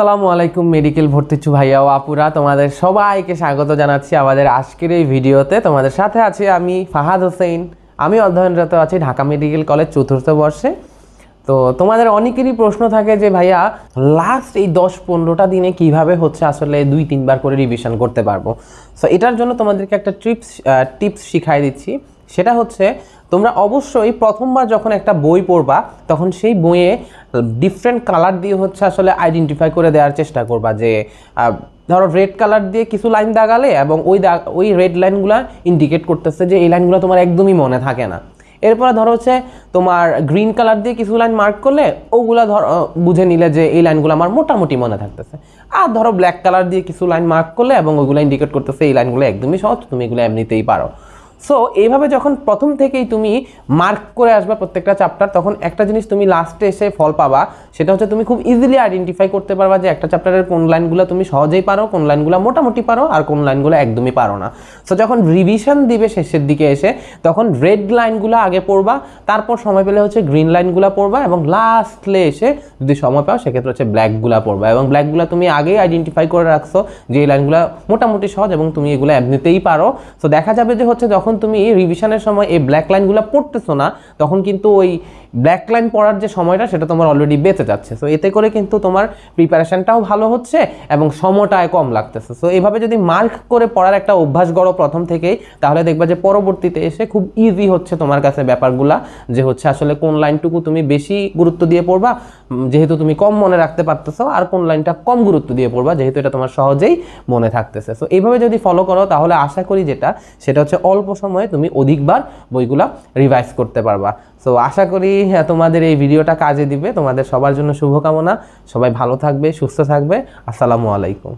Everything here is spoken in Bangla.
আসসালামু আলাইকুম মেডিকেল ভর্তিচ্ছু ভাইয়া ও আপুরা তোমাদের সবাইকে স্বাগত জানাচ্ছি আমাদের আজকের এই ভিডিওতে তোমাদের সাথে আছি আমি ফাহাদ হোসেন আমি অধ্যয়নরত আছি ঢাকা মেডিকেল কলেজ চতুর্থ বর্ষে তো তোমাদের অনেকেরই প্রশ্ন থাকে যে ভাইয়া লাস্ট এই দশ পনেরোটা দিনে কিভাবে হচ্ছে আসলে দুই তিনবার করে রিভিশন করতে পারবো সো এটার জন্য তোমাদেরকে একটা ট্রিপস টিপস শিখাই দিচ্ছি সেটা হচ্ছে তোমরা অবশ্যই প্রথমবার যখন একটা বই পড়বা তখন সেই বইয়ে ডিফারেন্ট কালার দিয়ে হচ্ছে আসলে আইডেন্টিফাই করে দেওয়ার চেষ্টা করবা যে ধরো রেড কালার দিয়ে কিছু লাইন দাগালে এবং ওই ওই রেড লাইনগুলো ইন্ডিকেট করতেছে যে এই লাইনগুলো তোমার একদমই মনে থাকে না এরপরে ধরো হচ্ছে তোমার গ্রিন কালার দিয়ে কিছু লাইন মার্ক করলে ওগুলা ধর বুঝে নিলে যে এই লাইনগুলো আমার মোটামুটি মনে থাকতেছে আর ধরো ব্ল্যাক কালার দিয়ে কিছু লাইন মার্ক করলে এবং ওইগুলো ইন্ডিকেট করতেছে এই লাইনগুলো একদমই সহজ তুমি এগুলো এমনিতেই পারো সো এইভাবে যখন প্রথম থেকেই তুমি মার্ক করে আসবা প্রত্যেকটা চ্যাপ্টার তখন একটা জিনিস তুমি লাস্টে এসে ফল পাবা সেটা হচ্ছে তুমি খুব ইজিলি আইডেন্টিফাই করতে পারবা যে একটা চ্যাপ্টারের কোন লাইনগুলো তুমি সহজেই পারো কোন লাইনগুলো মোটামুটি পারো আর কোন লাইনগুলো একদমই পারো না সো যখন রিভিশন দিবে শেষের দিকে এসে তখন রেড লাইনগুলো আগে পড়বা তারপর সময় পেলে হচ্ছে গ্রিন লাইনগুলো পড়বা এবং লাস্টলে এসে যদি সময় পাও সেক্ষেত্রে হচ্ছে ব্ল্যাকগুলো পড়বা এবং ব্ল্যাকগুলো তুমি আগেই আইডেন্টিফাই করে রাখছো যে এই লাইনগুলো মোটামুটি সহজ এবং তুমি এগুলো এমনিতেই পারো সো দেখা যাবে যে হচ্ছে যখন যখন তুমি রিভিশনের সময় এই ব্ল্যাক লাইনগুলো পড়তেছো না তখন কিন্তু ওই ব্ল্যাক লাইন পড়ার যে সময়টা সেটা তোমার অলরেডি বেঁচে যাচ্ছে সো এতে করে কিন্তু তোমার প্রিপারেশানটাও ভালো হচ্ছে এবং সময়টায় কম লাগতেছে সো এভাবে যদি মার্ক করে পড়ার একটা অভ্যাস গড়ো প্রথম থেকেই তাহলে দেখবা যে পরবর্তীতে এসে খুব ইজি হচ্ছে তোমার কাছে ব্যাপারগুলা যে হচ্ছে আসলে কোন লাইনটুকু তুমি বেশি গুরুত্ব দিয়ে পড়বা যেহেতু তুমি কম মনে রাখতে পারতেছো আর কোন লাইনটা কম গুরুত্ব দিয়ে পড়বা যেহেতু এটা তোমার সহজেই মনে থাকতেছে সো এইভাবে যদি ফলো করো তাহলে আশা করি যেটা সেটা হচ্ছে অল্প সময়ে তুমি অধিকবার বইগুলা রিভাইজ করতে পারবা সো আশা করি হ্যাঁ, তোমাদের এই ভিডিওটা কাজে দিবে তোমাদের সবার জন্য শুভকামনা সবাই ভালো থাকবে সুস্থ থাকবে আসসালামু আলাইকুম